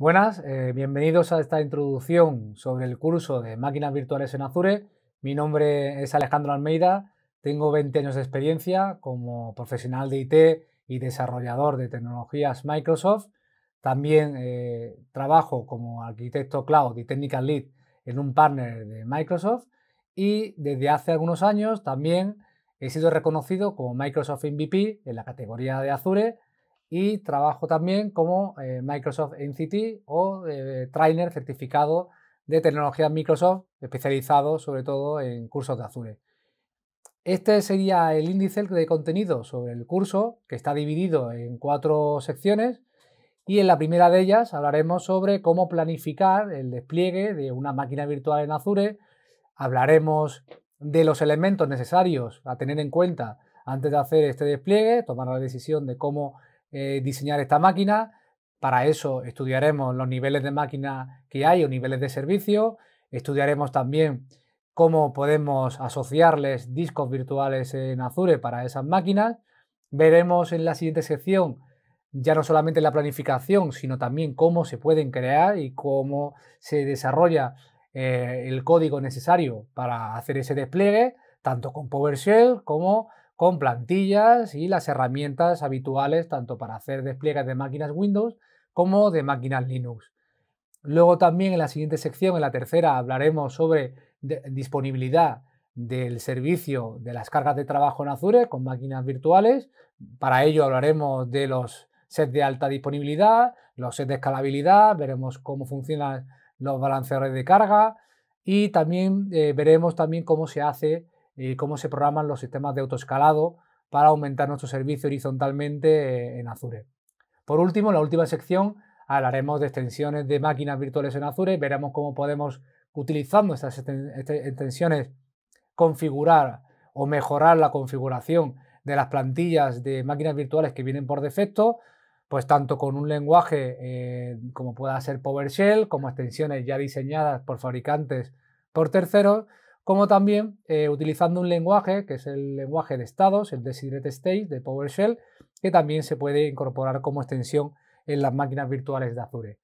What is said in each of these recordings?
Buenas, eh, bienvenidos a esta introducción sobre el curso de máquinas virtuales en Azure. Mi nombre es Alejandro Almeida, tengo 20 años de experiencia como profesional de IT y desarrollador de tecnologías Microsoft. También eh, trabajo como arquitecto cloud y technical lead en un partner de Microsoft y desde hace algunos años también he sido reconocido como Microsoft MVP en la categoría de Azure y trabajo también como eh, Microsoft NCT o eh, trainer certificado de tecnología Microsoft, especializado sobre todo en cursos de Azure. Este sería el índice de contenido sobre el curso, que está dividido en cuatro secciones, y en la primera de ellas hablaremos sobre cómo planificar el despliegue de una máquina virtual en Azure, hablaremos de los elementos necesarios a tener en cuenta antes de hacer este despliegue, tomar la decisión de cómo eh, diseñar esta máquina. Para eso estudiaremos los niveles de máquina que hay o niveles de servicio. Estudiaremos también cómo podemos asociarles discos virtuales en Azure para esas máquinas. Veremos en la siguiente sección ya no solamente la planificación, sino también cómo se pueden crear y cómo se desarrolla eh, el código necesario para hacer ese despliegue, tanto con PowerShell como con plantillas y las herramientas habituales tanto para hacer despliegues de máquinas Windows como de máquinas Linux. Luego también en la siguiente sección, en la tercera, hablaremos sobre disponibilidad del servicio de las cargas de trabajo en Azure con máquinas virtuales. Para ello hablaremos de los sets de alta disponibilidad, los sets de escalabilidad, veremos cómo funcionan los balanceadores de carga y también eh, veremos también cómo se hace y cómo se programan los sistemas de autoescalado para aumentar nuestro servicio horizontalmente eh, en Azure. Por último, en la última sección hablaremos de extensiones de máquinas virtuales en Azure, veremos cómo podemos, utilizando estas este, extensiones, configurar o mejorar la configuración de las plantillas de máquinas virtuales que vienen por defecto, pues tanto con un lenguaje eh, como pueda ser PowerShell, como extensiones ya diseñadas por fabricantes por terceros, como también eh, utilizando un lenguaje que es el lenguaje de estados, el Desired State de PowerShell, que también se puede incorporar como extensión en las máquinas virtuales de Azure.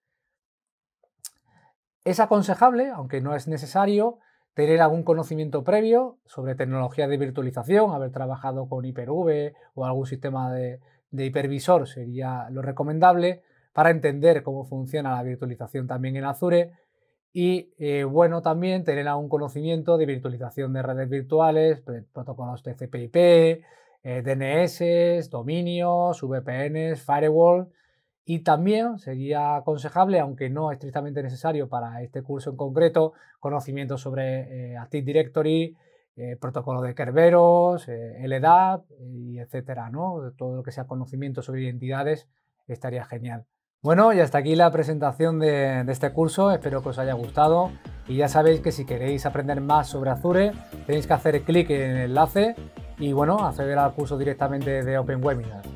Es aconsejable, aunque no es necesario, tener algún conocimiento previo sobre tecnología de virtualización, haber trabajado con Hyper-V o algún sistema de, de hipervisor sería lo recomendable para entender cómo funciona la virtualización también en Azure y eh, bueno, también tener algún conocimiento de virtualización de redes virtuales, protocolos TCP/IP, eh, DNS, dominios, VPNs, firewall. Y también sería aconsejable, aunque no estrictamente necesario para este curso en concreto, conocimiento sobre eh, Active Directory, protocolo de Kerberos, LDAP, y etcétera. ¿no? Todo lo que sea conocimiento sobre identidades estaría genial. Bueno, y hasta aquí la presentación de, este curso, espero que os haya gustado y ya sabéis que si queréis aprender más sobre Azure tenéis que hacer clic en el enlace y bueno, acceder al curso directamente de Open Webinar.